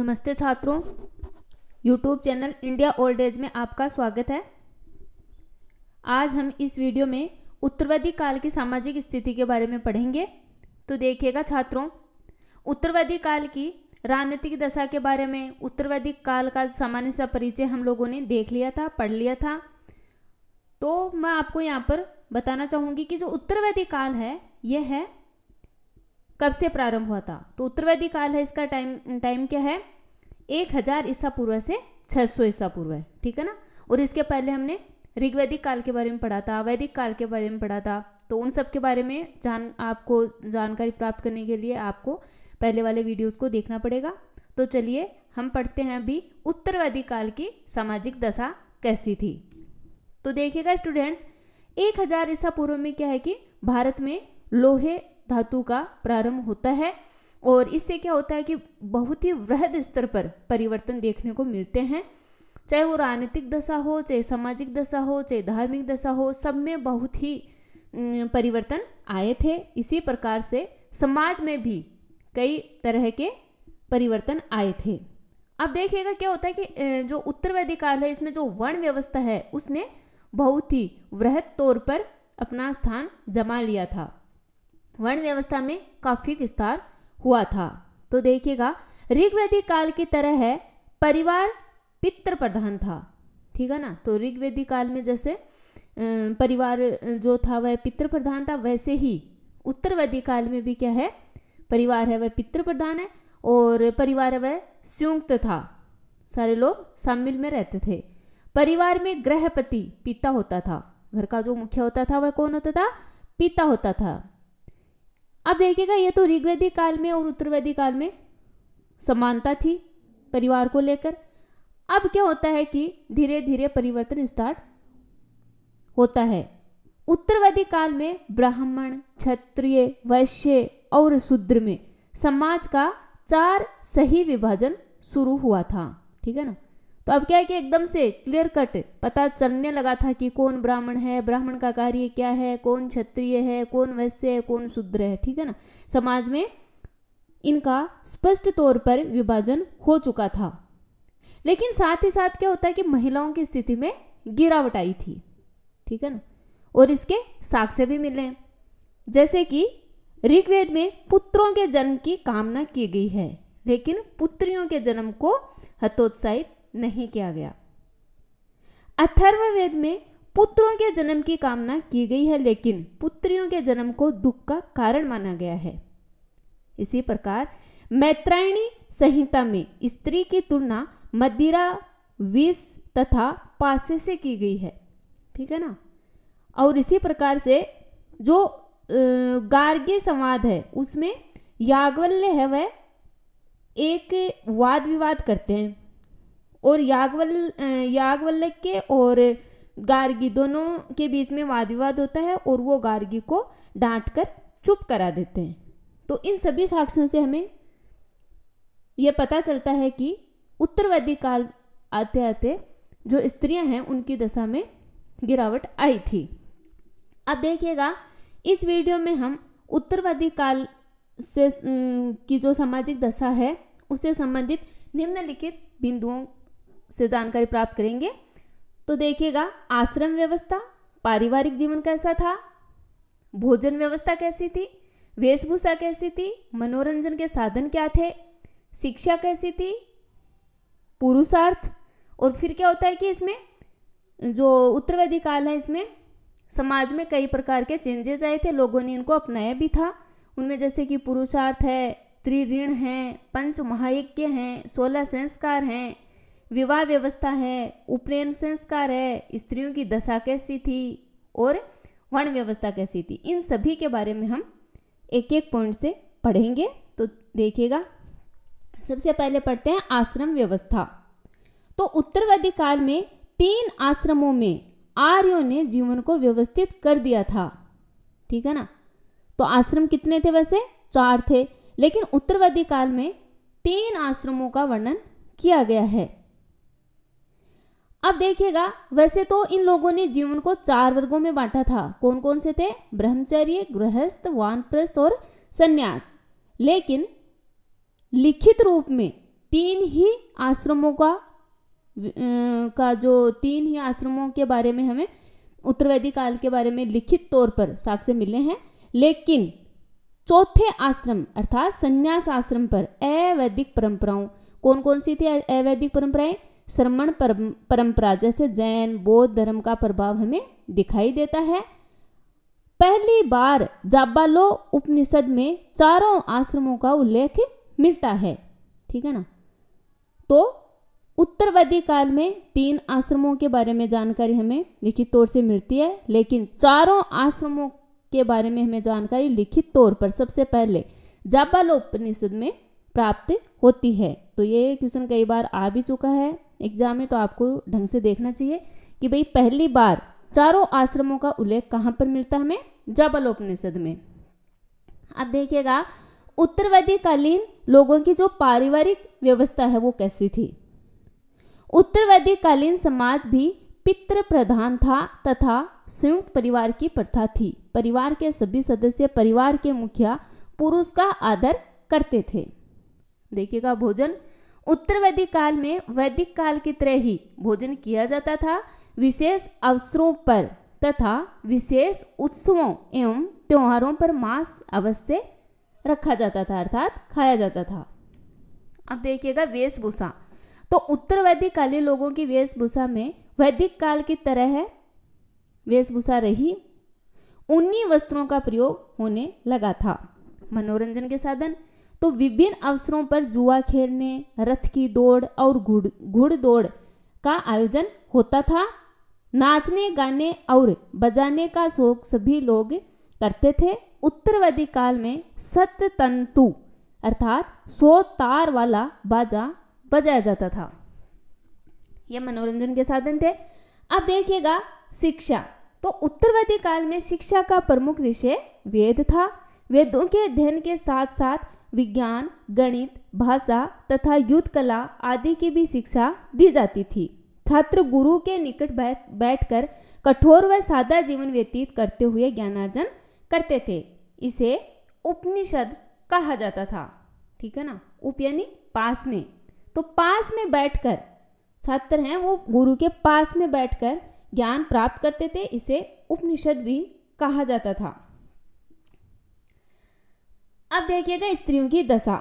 नमस्ते छात्रों YouTube channel India old age में आपका स्वागत है आज हम इस वीडियो में उत्तरवादी काल की सामाजिक स्थिति के बारे में पढ़ेंगे तो देखिएगा छात्रों उत्तरवादी काल की राजनीतिक दशा के बारे में उत्तरवादी काल का सामान्य सा परिचय हम लोगों ने देख लिया था पढ़ लिया था तो मैं आपको यहाँ पर बताना चाहूँगी कि जो उत्तरवादी काल है यह है कब से प्रारंभ हुआ था तो उत्तर वैदिक काल है इसका टाइम टाइम क्या है एक हजार ईसा पूर्व से छः सौ ईसा पूर्व है ठीक है ना और इसके पहले हमने ऋग्वैदिक काल के बारे में पढ़ा था वैदिक काल के बारे में पढ़ा था तो उन सब के बारे में जान आपको जानकारी प्राप्त करने के लिए आपको पहले वाले वीडियोस को देखना पड़ेगा तो चलिए हम पढ़ते हैं अभी उत्तर वैदिक काल की सामाजिक दशा कैसी थी तो देखिएगा स्टूडेंट्स एक हजार ईसा पूर्व में क्या है कि भारत में लोहे धातु का प्रारंभ होता है और इससे क्या होता है कि बहुत ही वृहद स्तर पर परिवर्तन देखने को मिलते हैं चाहे वो राजनीतिक दशा हो चाहे सामाजिक दशा हो चाहे धार्मिक दशा हो सब में बहुत ही परिवर्तन आए थे इसी प्रकार से समाज में भी कई तरह के परिवर्तन आए थे अब देखिएगा क्या होता है कि जो उत्तरवादी काल है इसमें जो वर्ण व्यवस्था है उसने बहुत ही वृहद तौर पर अपना स्थान जमा लिया था वर्ण व्यवस्था में काफी विस्तार हुआ था तो देखिएगा ऋग्वेदिक काल की तरह है परिवार पितृ प्रधान था ठीक है ना तो ऋग्वेदिक काल में जैसे परिवार जो था वह पितृ प्रधान था वैसे ही उत्तर वैदिक काल में भी क्या है परिवार है वह पितृ प्रधान है और परिवार है वह संयुक्त था सारे लोग शामिल में रहते थे परिवार में गृहपति पिता होता था घर का जो मुखिया होता था वह कौन होता था पिता होता था अब देखिएगा ये तो ऋग्वेदी काल में और उत्तरवेदी काल में समानता थी परिवार को लेकर अब क्या होता है कि धीरे धीरे परिवर्तन स्टार्ट होता है उत्तरवेदी काल में ब्राह्मण क्षत्रिय वैश्य और शूद्र में समाज का चार सही विभाजन शुरू हुआ था ठीक है ना तो अब क्या है कि एकदम से क्लियर कट पता चलने लगा था कि कौन ब्राह्मण है ब्राह्मण का कार्य क्या है कौन क्षत्रिय है कौन वैश्य है कौन शूद्र है ठीक है ना समाज में इनका स्पष्ट तौर पर विभाजन हो चुका था लेकिन साथ ही साथ क्या होता है कि महिलाओं की स्थिति में गिरावट आई थी ठीक है ना और इसके साक्ष्य भी मिले हैं जैसे कि ऋग्वेद में पुत्रों के जन्म की कामना की गई है लेकिन पुत्रियों के जन्म को हतोत्साहित नहीं किया गया अथर्ववेद में पुत्रों के जन्म की कामना की गई है लेकिन पुत्रियों के जन्म को दुख का कारण माना गया है इसी प्रकार मैत्रायणी संहिता में स्त्री की तुलना मदिरा विष तथा पासे से की गई है ठीक है ना और इसी प्रकार से जो गार्गी संवाद है उसमें यागवल्य है वह एक वाद विवाद करते हैं और यागवल यागवल्लक के और गार्गी दोनों के बीच में वाद विवाद होता है और वो गार्गी को डांट कर चुप करा देते हैं तो इन सभी साक्ष्यों से हमें यह पता चलता है कि उत्तरवादी काल आते आते जो स्त्रियां हैं उनकी दशा में गिरावट आई थी अब देखिएगा इस वीडियो में हम उत्तरवादी काल से की जो सामाजिक दशा है उससे संबंधित निम्नलिखित बिंदुओं से जानकारी प्राप्त करेंगे तो देखिएगा आश्रम व्यवस्था पारिवारिक जीवन कैसा था भोजन व्यवस्था कैसी थी वेशभूषा कैसी थी मनोरंजन के साधन क्या थे शिक्षा कैसी थी पुरुषार्थ और फिर क्या होता है कि इसमें जो उत्तरवैदिक काल है इसमें समाज में कई प्रकार के चेंजेस आए थे लोगों ने इनको अपनाया भी था उनमें जैसे कि पुरुषार्थ है त्रिऋण हैं पंच महायज्ञ हैं सोलह संस्कार हैं विवाह व्यवस्था है उपनयन संस्कार है स्त्रियों की दशा कैसी थी और वर्ण व्यवस्था कैसी थी इन सभी के बारे में हम एक एक पॉइंट से पढ़ेंगे तो देखिएगा सबसे पहले पढ़ते हैं आश्रम व्यवस्था तो उत्तरवादी काल में तीन आश्रमों में आर्यों ने जीवन को व्यवस्थित कर दिया था ठीक है ना तो आश्रम कितने थे वैसे चार थे लेकिन उत्तरवादी काल में तीन आश्रमों का वर्णन किया गया है अब देखिएगा वैसे तो इन लोगों ने जीवन को चार वर्गों में बांटा था कौन कौन से थे ब्रह्मचर्य गृहस्थ वानप्रस्थ और संन्यास लेकिन लिखित रूप में तीन ही आश्रमों का का जो तीन ही आश्रमों के बारे में हमें उत्तरवेदी काल के बारे में लिखित तौर पर साक्ष्य मिले हैं लेकिन चौथे आश्रम अर्थात संन्यास आश्रम पर अवैदिक परंपराओं कौन कौन सी थी अवैदिक परंपराएं श्रमण परंपरा जैसे जैन बौद्ध धर्म का प्रभाव हमें दिखाई देता है पहली बार जाबालो उपनिषद में चारों आश्रमों का उल्लेख मिलता है ठीक है ना तो उत्तरवादी काल में तीन आश्रमों के बारे में जानकारी हमें लिखित तौर से मिलती है लेकिन चारों आश्रमों के बारे में हमें जानकारी लिखित तौर पर सबसे पहले जाबालो उपनिषद में प्राप्त होती है तो ये क्वेश्चन कई बार आ भी चुका है एग्जाम में तो आपको ढंग से देखना चाहिए कि भाई पहली बार चारों आश्रमों का उल्लेख कहाँ पर मिलता है हमें जबलोपनिषद में अब देखिएगा उत्तरवादीकालीन लोगों की जो पारिवारिक व्यवस्था है वो कैसी थी उत्तरवादीकालीन समाज भी पितृ प्रधान था तथा संयुक्त परिवार की प्रथा थी परिवार के सभी सदस्य परिवार के मुखिया पुरुष का आदर करते थे देखिएगा भोजन उत्तर वैदिक काल में वैदिक काल की तरह ही भोजन किया जाता था विशेष अवसरों पर तथा विशेष उत्सवों एवं त्योहारों पर मांस अवश्य रखा जाता था अर्थात खाया जाता था अब देखिएगा वेशभूषा तो उत्तर वैदिक काली लोगों की वेशभूषा में वैदिक काल की तरह है वेशभूषा रही उन्हीं वस्त्रों का प्रयोग होने लगा था मनोरंजन के साधन तो विभिन्न अवसरों पर जुआ खेलने रथ की दौड़ और घुड़ घुड़ दौड़ का आयोजन होता था नाचने गाने और बजाने का शौक सभी लोग करते थे उत्तरवादी काल में तंतु अर्थात सो तार वाला बाजा बजाया जाता था यह मनोरंजन के साधन थे अब देखिएगा शिक्षा तो उत्तरवादी काल में शिक्षा का प्रमुख विषय वेद था वेदों के अध्ययन के साथ साथ विज्ञान गणित भाषा तथा युद्ध कला आदि की भी शिक्षा दी जाती थी छात्र गुरु के निकट बैठकर कठोर व सादा जीवन व्यतीत करते हुए ज्ञानार्जन करते थे इसे उपनिषद कहा जाता था ठीक है ना उप यानी पास में तो पास में बैठकर छात्र हैं वो गुरु के पास में बैठकर ज्ञान प्राप्त करते थे इसे उपनिषद भी कहा जाता था अब देखिएगा स्त्रियों की दशा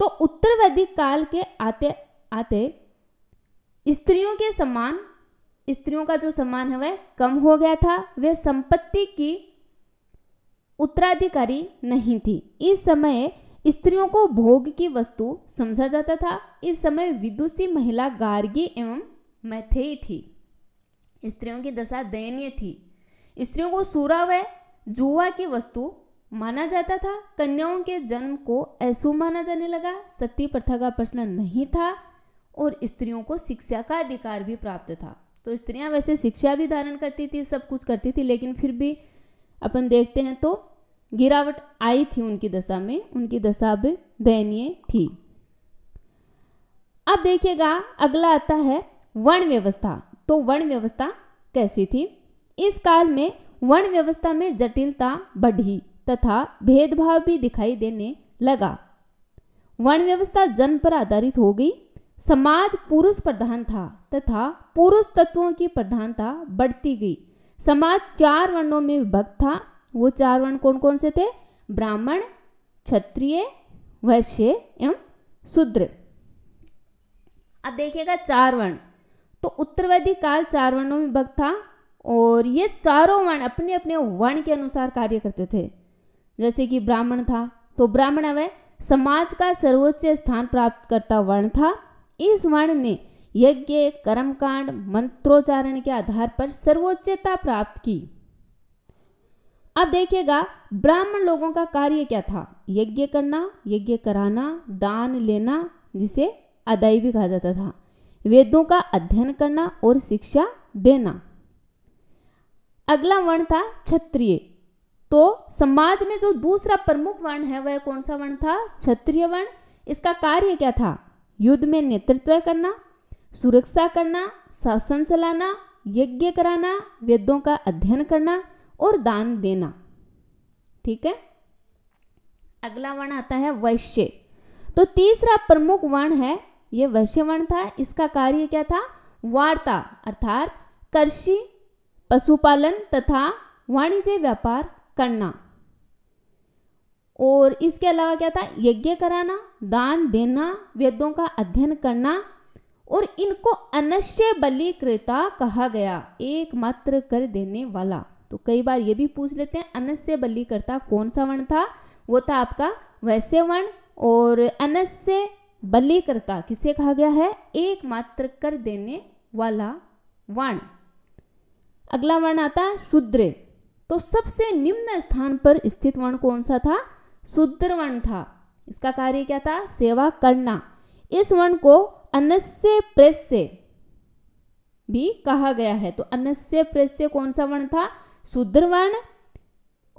तो उत्तर वैदिक काल के आते आते स्त्रियों के समान स्त्रियों का जो सम्मान है वह कम हो गया था वे संपत्ति की उत्तराधिकारी नहीं थी इस समय स्त्रियों को भोग की वस्तु समझा जाता था इस समय विदुषी महिला गार्गी एवं मैथेई थी स्त्रियों की दशा दयनीय थी स्त्रियों को सूरा व जुआ की वस्तु माना जाता था कन्याओं के जन्म को अशुभ माना जाने लगा सती प्रथा का प्रश्न नहीं था और स्त्रियों को शिक्षा का अधिकार भी प्राप्त था तो स्त्रियां वैसे शिक्षा भी धारण करती थी सब कुछ करती थी लेकिन फिर भी अपन देखते हैं तो गिरावट आई थी उनकी दशा में उनकी दशा भी दयनीय थी अब देखिएगा अगला आता है वर्ण व्यवस्था तो वर्ण व्यवस्था कैसी थी इस काल में वर्ण व्यवस्था में जटिलता बढ़ी तथा भेदभाव भी दिखाई देने लगा वर्ण व्यवस्था जन्म पर आधारित हो गई समाज पुरुष प्रधान था तथा पुरुष तत्वों की प्रधानता बढ़ती गई समाज चार वर्णों में विभक्त था वो चार वर्ण कौन कौन से थे ब्राह्मण क्षत्रिय वैश्य एवं शूद्र अब देखिएगा चार वर्ण तो उत्तरवैदिक काल चार वर्णों में विभक्त था और ये चारों वर्ण अपने अपने वर्ण के अनुसार कार्य करते थे जैसे कि ब्राह्मण था तो ब्राह्मण अवय समाज का सर्वोच्च स्थान प्राप्त करता वर्ण था इस वर्ण ने यज्ञ कर्मकांड मंत्रोच्चारण के आधार पर सर्वोच्चता प्राप्त की अब देखिएगा ब्राह्मण लोगों का कार्य क्या था यज्ञ करना यज्ञ कराना दान लेना जिसे अदाई भी कहा जाता था वेदों का अध्ययन करना और शिक्षा देना अगला वर्ण था क्षत्रिय तो समाज में जो दूसरा प्रमुख वर्ण है वह कौन सा वर्ण था क्षत्रिय वर्ण इसका कार्य क्या था युद्ध में नेतृत्व करना सुरक्षा करना शासन चलाना यज्ञ कराना वेदों का अध्ययन करना और दान देना ठीक है अगला वर्ण आता है वैश्य तो तीसरा प्रमुख वर्ण है यह वैश्य वर्ण था इसका कार्य क्या था वार्ता अर्थात कृषि पशुपालन तथा वाणिज्य व्यापार करना और इसके अलावा क्या था यज्ञ कराना दान देना वेदों का अध्ययन करना और इनको अनश्य बलि बलिकृता कहा गया एकमात्र कर देने वाला तो कई बार ये भी पूछ लेते हैं अनस्य बलिकर्ता कौन सा वर्ण था वो था आपका वैसे वर्ण और अनस्य बलिकर्ता किसे कहा गया है एकमात्र कर देने वाला वर्ण अगला वर्ण आता है शूद्र तो सबसे निम्न स्थान पर स्थित वर्ण कौन सा था शुद्र वर्ण था इसका कार्य क्या था सेवा करना इस वर्ण को अनस्य प्रस्य भी कहा गया है तो अनस्य प्रस्य कौन सा वर्ण था शुद्र वर्ण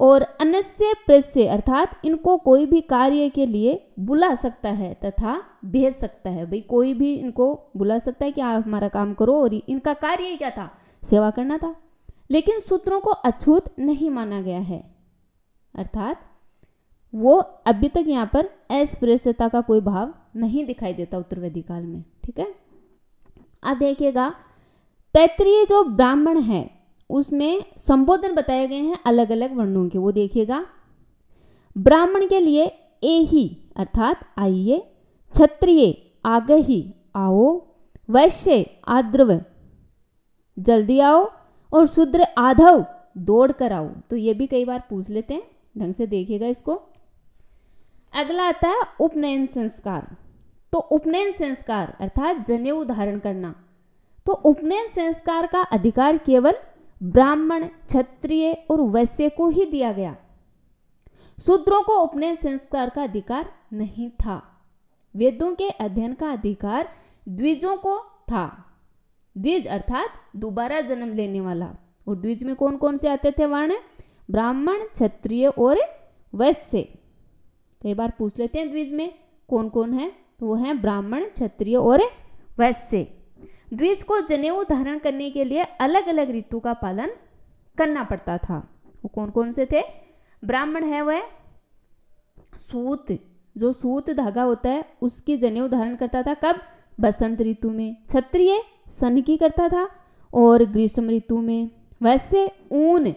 और अनस्य प्रस्य अर्थात इनको कोई भी कार्य के लिए बुला सकता है तथा भेज सकता है भाई कोई भी इनको बुला सकता है कि आप हमारा काम करो और इनका कार्य क्या था सेवा करना था लेकिन सूत्रों को अछूत नहीं माना गया है अर्थात वो अभी तक यहाँ पर अस्पृश्यता का कोई भाव नहीं दिखाई देता उत्तरवेदी काल में ठीक है अब देखिएगा तैतरीय जो ब्राह्मण है उसमें संबोधन बताए गए हैं अलग अलग वर्णों के वो देखिएगा ब्राह्मण के लिए ए ही अर्थात आइए क्षत्रिय आगही आओ वैश्य आद्रव जल्दी आओ और शूद्र आधव दौड़ कर आओ तो ये भी कई बार पूछ लेते हैं ढंग से देखिएगा इसको अगला आता है उपनयन संस्कार तो उपनयन संस्कार अर्थात जनेऊ धारण करना तो उपनयन संस्कार का अधिकार केवल ब्राह्मण क्षत्रिय और वैश्य को ही दिया गया शूद्रों को उपनयन संस्कार का अधिकार नहीं था वेदों के अध्ययन का अधिकार द्विजों को था द्विज अर्थात दोबारा जन्म लेने वाला और द्विज में कौन कौन से आते थे वर्ण ब्राह्मण क्षत्रिय और वैश्य तो कई बार पूछ लेते हैं द्विज में कौन कौन है तो वो है ब्राह्मण क्षत्रिय और वैश्य द्विज को जनेऊ धारण करने के लिए अलग अलग ऋतु का पालन करना पड़ता था वो कौन कौन से थे ब्राह्मण है वह सूत जो सूत धागा होता है उसकी जनेऊ धारण करता था कब बसंत ऋतु में क्षत्रिय सन की करता था और ग्रीष्म ऋतु में वैसे ऊन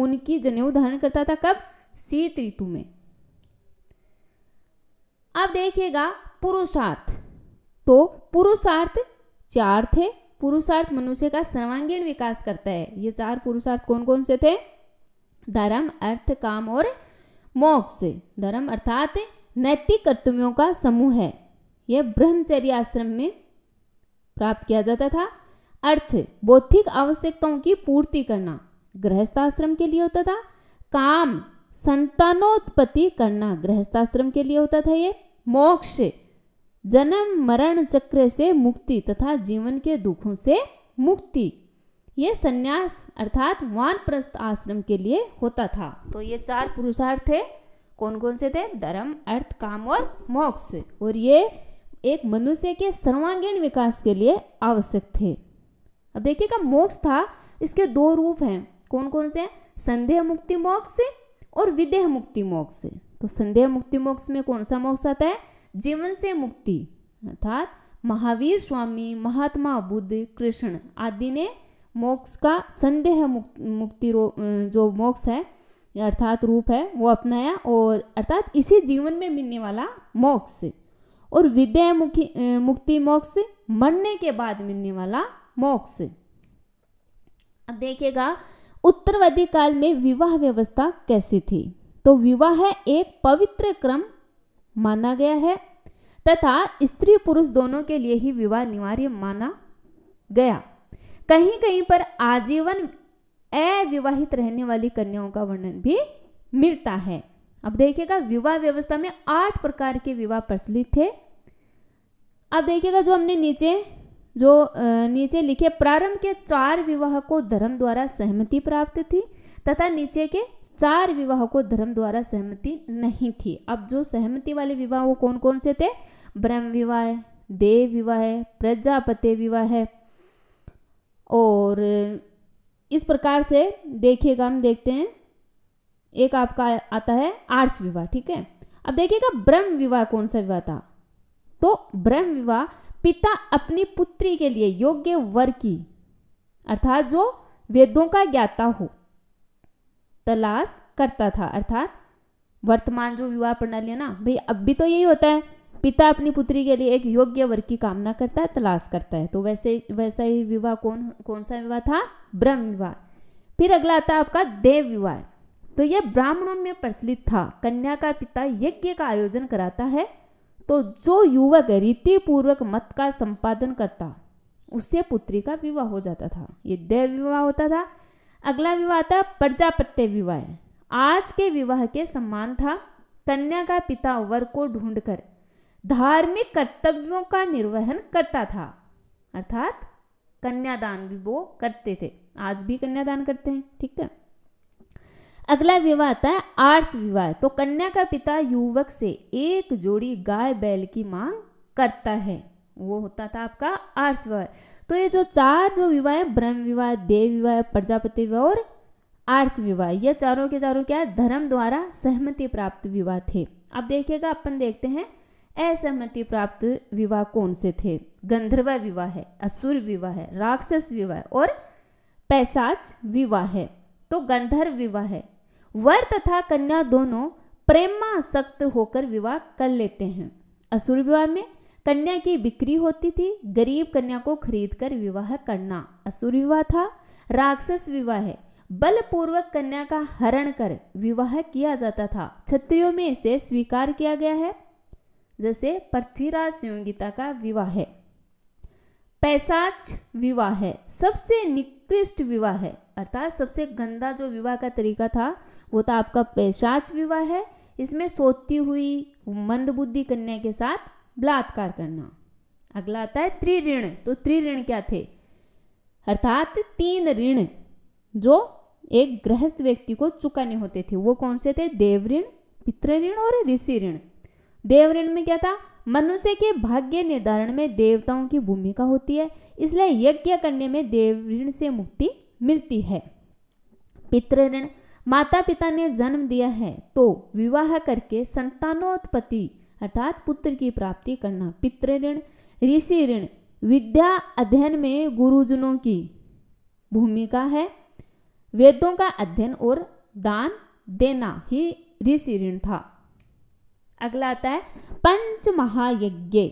ऊन की जनेऊ धारण करता था कब शीत ऋतु में अब देखिएगा पुरुषार्थ तो पुरुषार्थ चार थे पुरुषार्थ मनुष्य का सर्वांगीण विकास करता है ये चार पुरुषार्थ कौन कौन से थे धर्म अर्थ काम और मोक्ष धर्म अर्थात नैतिक कर्तव्यों का समूह है यह ब्रह्मचर्य आश्रम में प्राप्त किया जाता था अर्थ बौद्धिक आवश्यकताओं की पूर्ति करना गृहस्थाश्रम के लिए होता था काम संतानोत्पत्ति करना गृहस्थाश्रम के लिए होता था ये मोक्ष जन्म मरण चक्र से मुक्ति तथा जीवन के दुखों से मुक्ति ये सन्यास अर्थात वानप्रस्थ आश्रम के लिए होता था तो ये चार पुरुषार्थ थे कौन कौन से थे धर्म अर्थ काम और मोक्ष और ये एक मनुष्य के सर्वांगीण विकास के लिए आवश्यक थे अब देखिएगा मोक्ष था इसके दो रूप हैं कौन कौन से संदेह मुक्ति मोक्ष और विदेह मुक्ति मोक्ष तो संदेह मुक्ति मोक्ष में कौन सा मोक्ष आता है जीवन से मुक्ति अर्थात महावीर स्वामी महात्मा बुद्ध कृष्ण आदि ने मोक्ष का संदेह मुक्ति जो मोक्ष है अर्थात रूप है वो अपनाया और अर्थात इसी जीवन में मिलने वाला मोक्ष और विद्या मुक्ति मुक्ति मोक्ष मरने के बाद मिलने वाला मोक्ष अब देखिएगा उत्तरवादी काल में विवाह व्यवस्था कैसी थी तो विवाह एक पवित्र क्रम माना गया है तथा स्त्री पुरुष दोनों के लिए ही विवाह अनिवार्य माना गया कहीं कहीं पर आजीवन अविवाहित रहने वाली कन्याओं का वर्णन भी मिलता है अब देखिएगा विवाह व्यवस्था में आठ प्रकार के विवाह प्रचलित थे अब देखिएगा जो हमने नीचे जो नीचे लिखे प्रारंभ के चार विवाह को धर्म द्वारा सहमति प्राप्त थी तथा नीचे के चार विवाह को धर्म द्वारा सहमति नहीं थी अब जो सहमति वाले विवाह वो कौन कौन से थे ब्रह्म विवाह देव विवाह प्रजापति विवाह है और इस प्रकार से देखिएगा हम देखते हैं एक आपका आता है आर्स विवाह ठीक है अब देखिएगा ब्रह्म विवाह कौन सा विवाह था तो ब्रह्म विवाह पिता अपनी पुत्री के लिए योग्य वर की अर्थात जो वेदों का ज्ञाता हो तलाश करता था अर्थात वर्तमान जो विवाह प्रणाली है ना भाई अब भी तो यही होता है पिता अपनी पुत्री के लिए एक योग्य वर की कामना करता है तलाश करता है तो वैसे वैसा ही विवाह कौन कौन सा विवाह था ब्रह्म विवाह फिर अगला आता है आपका देव विवाह तो यह ब्राह्मणों में प्रचलित था कन्या का पिता यज्ञ का आयोजन कराता है तो जो युवक रीतिपूर्वक मत का संपादन करता उससे पुत्री का विवाह हो जाता था ये देव विवाह होता था अगला विवाह था प्रजापत्य विवाह आज के विवाह के सम्मान था कन्या का पिता वर को ढूंढकर धार्मिक कर्तव्यों का निर्वहन करता था अर्थात कन्यादान भी वो करते थे आज भी कन्यादान करते हैं ठीक है अगला विवाह आता है आर्स विवाह तो कन्या का पिता युवक से एक जोड़ी गाय बैल की मांग करता है वो होता था आपका आर्स विवाह तो ये जो चार जो विवाह है ब्रह्म विवाह देव विवाह प्रजापति विवाह और आर्स विवाह ये चारों के चारों क्या है धर्म द्वारा सहमति प्राप्त विवाह थे अब देखिएगा अपन देखते हैं असहमति प्राप्त विवाह कौन से थे गंधर्व विवाह है असुर विवाह है राक्षस विवाह और पैसाच विवाह है तो गंधर्व विवाह है वर तथा कन्या दोनों प्रेमासक्त होकर विवाह कर लेते हैं असुर विवाह में कन्या की बिक्री होती थी गरीब कन्या को खरीद कर विवाह करना असुर विवाह था राक्षस विवाह है बलपूर्वक कन्या का हरण कर विवाह किया जाता था क्षत्रियो में इसे स्वीकार किया गया है जैसे पृथ्वीराज संयोगिता का विवाह है पैसाच विवाह है सबसे निकृष्ट विवाह है अर्थात सबसे गंदा जो विवाह का तरीका था वो था आपका पैशाच विवाह है इसमें सोती हुई मंदबुद्धि कन्या के साथ बलात्कार करना अगला आता है त्रिऋण तो त्रिऋण क्या थे अर्थात तीन ऋण जो एक गृहस्थ व्यक्ति को चुकाने होते थे वो कौन से थे देवऋण ऋण और ऋषि ऋण ऋण में क्या था मनुष्य के भाग्य निर्धारण में देवताओं की भूमिका होती है इसलिए यज्ञ करने में देवऋण से मुक्ति मिलती है पितृण माता पिता ने जन्म दिया है तो विवाह करके संतानोत्पत्ति अर्थात पुत्र की प्राप्ति करना पितृण ऋषि ऋण विद्या अध्ययन में गुरुजनों की भूमिका है वेदों का अध्ययन और दान देना ही ऋषि ऋण था अगला आता है पंच महायज्ञ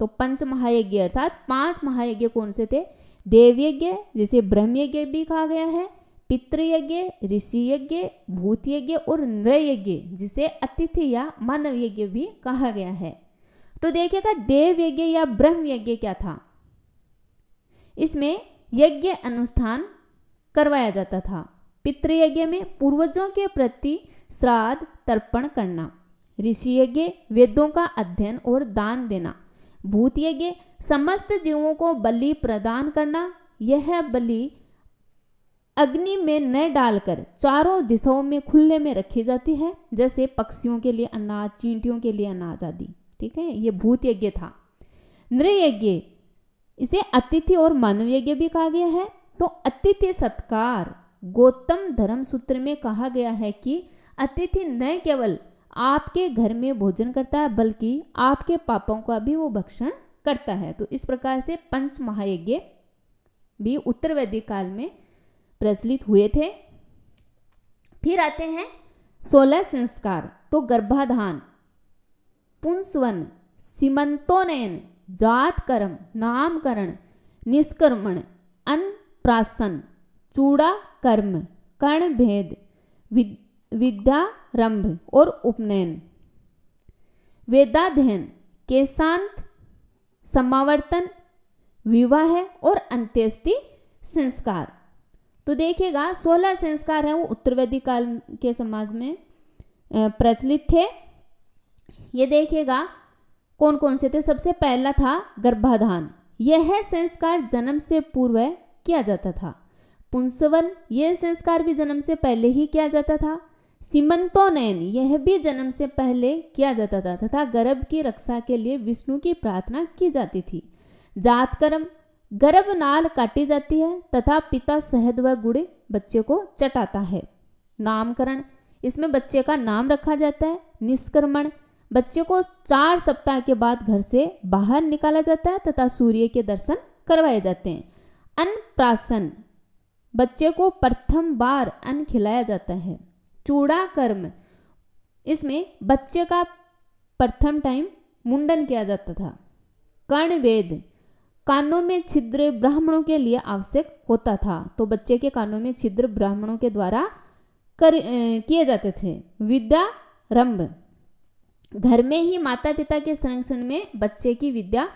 तो पंच महायज्ञ अर्थात पांच महायज्ञ कौन से थे देवयज्ञ जिसे ब्रह्मयज्ञ भी कहा गया है पितृयज्ञ ऋषि यज्ञ भूत यज्ञ और नृयज्ञ जिसे अतिथि या मानव यज्ञ भी कहा गया है तो देखिएगा देव यज्ञ या ब्रह्म यज्ञ क्या था इसमें यज्ञ अनुष्ठान करवाया जाता था पितृयज्ञ में पूर्वजों के प्रति श्राद्ध तर्पण करना ऋषि यज्ञ वेदों का अध्ययन और दान देना भूत यज्ञ समस्त जीवों को बलि प्रदान करना यह बलि अग्नि में न डालकर चारों दिशाओं में खुले में रखी जाती है जैसे पक्षियों के लिए अनाज चींटियों के लिए अनाज आदि ठीक है ये भूत यज्ञ था नृयज्ञ इसे अतिथि और मानव यज्ञ भी कहा गया है तो अतिथि सत्कार गौतम धर्म सूत्र में कहा गया है कि अतिथि न केवल आपके घर में भोजन करता है बल्कि आपके पापों का भी वो भक्षण करता है तो इस प्रकार से पंच महायज्ञ भी उत्तर वैदिक काल में प्रचलित हुए थे फिर आते हैं सोलह संस्कार तो गर्भाधान पुंसवन सीमंतोनयन जात कर्म नामकरण निष्कर्मण अन्प्रासन चूड़ा कर्म कर्ण भेद विद्यारंभ और उपनयन वेदाध्ययन के शांत समावर्तन विवाह और अंत्येष्टि संस्कार तो देखिएगा सोलह संस्कार हैं वो उत्तरवेदी काल के समाज में प्रचलित थे ये देखिएगा कौन कौन से थे सबसे पहला था गर्भाधान यह संस्कार जन्म से पूर्व किया जाता था पुंसवन यह संस्कार भी जन्म से पहले ही किया जाता था सिमंतोनयन यह भी जन्म से पहले किया जाता था तथा गर्भ की रक्षा के लिए विष्णु की प्रार्थना की जाती थी जात कर्म गर्भ नाल काटी जाती है तथा पिता शहद व गुड़े बच्चे को चटाता है नामकरण इसमें बच्चे का नाम रखा जाता है निष्क्रमण बच्चे को चार सप्ताह के बाद घर से बाहर निकाला जाता है तथा सूर्य के दर्शन करवाए जाते हैं अन्नप्राशन बच्चे को प्रथम बार अन्न खिलाया जाता है चूड़ा कर्म इसमें बच्चे का प्रथम टाइम मुंडन किया जाता था कर्ण वेद कानों में छिद्र ब्राह्मणों के लिए आवश्यक होता था तो बच्चे के कानों में छिद्र ब्राह्मणों के द्वारा कर किए जाते थे विद्या रंभ घर में ही माता पिता के संरक्षण में बच्चे की विद्या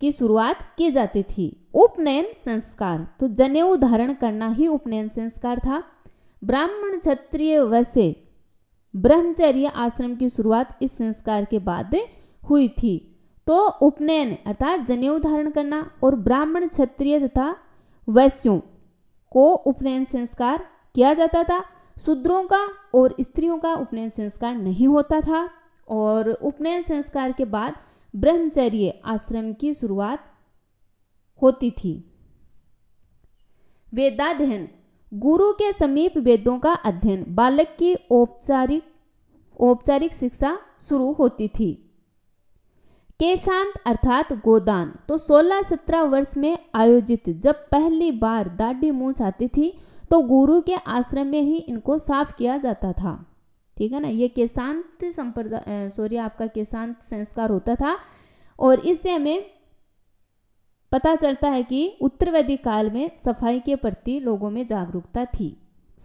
की शुरुआत की जाती थी उपनयन संस्कार तो जनेऊ धारण करना ही उपनयन संस्कार था ब्राह्मण क्षत्रिय वैसे ब्रह्मचर्य आश्रम की शुरुआत इस संस्कार के बाद हुई थी तो उपनयन अर्थात जनेऊ धारण करना और ब्राह्मण क्षत्रिय तथा वैश्यों को उपनयन संस्कार किया जाता था शूद्रों का और स्त्रियों का उपनयन संस्कार नहीं होता था और उपनयन संस्कार के बाद ब्रह्मचर्य आश्रम की शुरुआत होती थी वेदाध्ययन गुरु के समीप वेदों का अध्ययन बालक की औपचारिक औपचारिक शिक्षा शुरू होती थी केशांत अर्थात गोदान तो 16-17 वर्ष में आयोजित जब पहली बार दाढ़ी मूछ आती थी तो गुरु के आश्रम में ही इनको साफ किया जाता था ठीक है ना ये केशांत संप्रदाय सॉरी आपका केशांत संस्कार होता था और इससे हमें पता चलता है कि उत्तर वैदिक काल में सफाई के प्रति लोगों में जागरूकता थी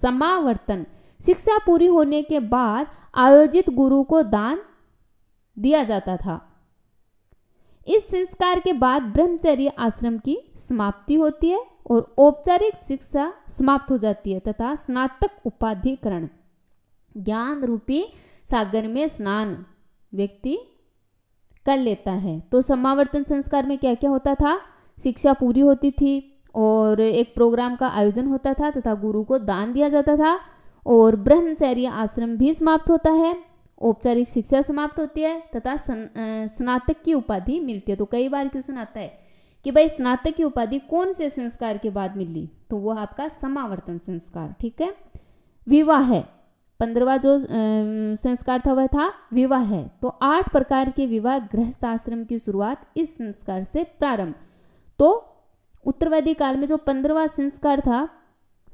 समावर्तन शिक्षा पूरी होने के बाद आयोजित गुरु को दान दिया जाता था इस संस्कार के बाद ब्रह्मचर्य आश्रम की समाप्ति होती है और औपचारिक शिक्षा समाप्त हो जाती है तथा स्नातक उपाधिकरण ज्ञान रूपी सागर में स्नान व्यक्ति कर लेता है तो समावर्तन संस्कार में क्या क्या होता था शिक्षा पूरी होती थी और एक प्रोग्राम का आयोजन होता था तथा गुरु को दान दिया जाता था और ब्रह्मचर्य आश्रम भी समाप्त होता है औपचारिक शिक्षा समाप्त होती है तथा स्नातक की उपाधि मिलती है तो कई बार क्वेश्चन आता है कि भाई स्नातक की उपाधि कौन से संस्कार के बाद मिली तो वो आपका समावर्तन संस्कार ठीक है विवाह है पंद्रवा जो संस्कार था वह था विवाह है तो आठ प्रकार के विवाह गृहस्थ आश्रम की शुरुआत इस संस्कार से प्रारंभ तो उत्तर वैदिक काल में जो पंद्रवा संस्कार था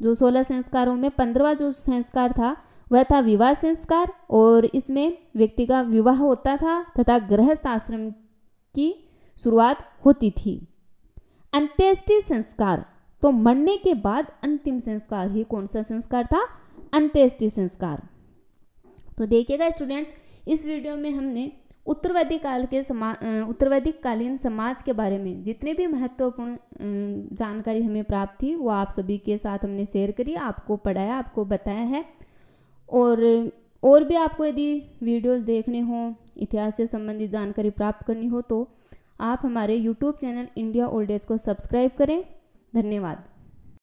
जो सोलह संस्कारों में पंद्रवा जो संस्कार था वह था विवाह संस्कार और इसमें व्यक्ति का विवाह होता था तथा गृहस्थ आश्रम की शुरुआत होती थी अंत्येष्टि संस्कार तो मरने के बाद अंतिम संस्कार ही कौन सा संस्कार था अंत्येष्टि संस्कार तो देखिएगा स्टूडेंट्स इस वीडियो में हमने उत्तर वैदिक काल के समा उत्तर वैदिक कालीन समाज के बारे में जितने भी महत्वपूर्ण जानकारी हमें प्राप्त थी वो आप सभी के साथ हमने शेयर करी आपको पढ़ाया आपको बताया है और और भी आपको यदि वीडियोस देखने हों इतिहास से संबंधित जानकारी प्राप्त करनी हो तो आप हमारे YouTube channel India old age को सब्सक्राइब करें धन्यवाद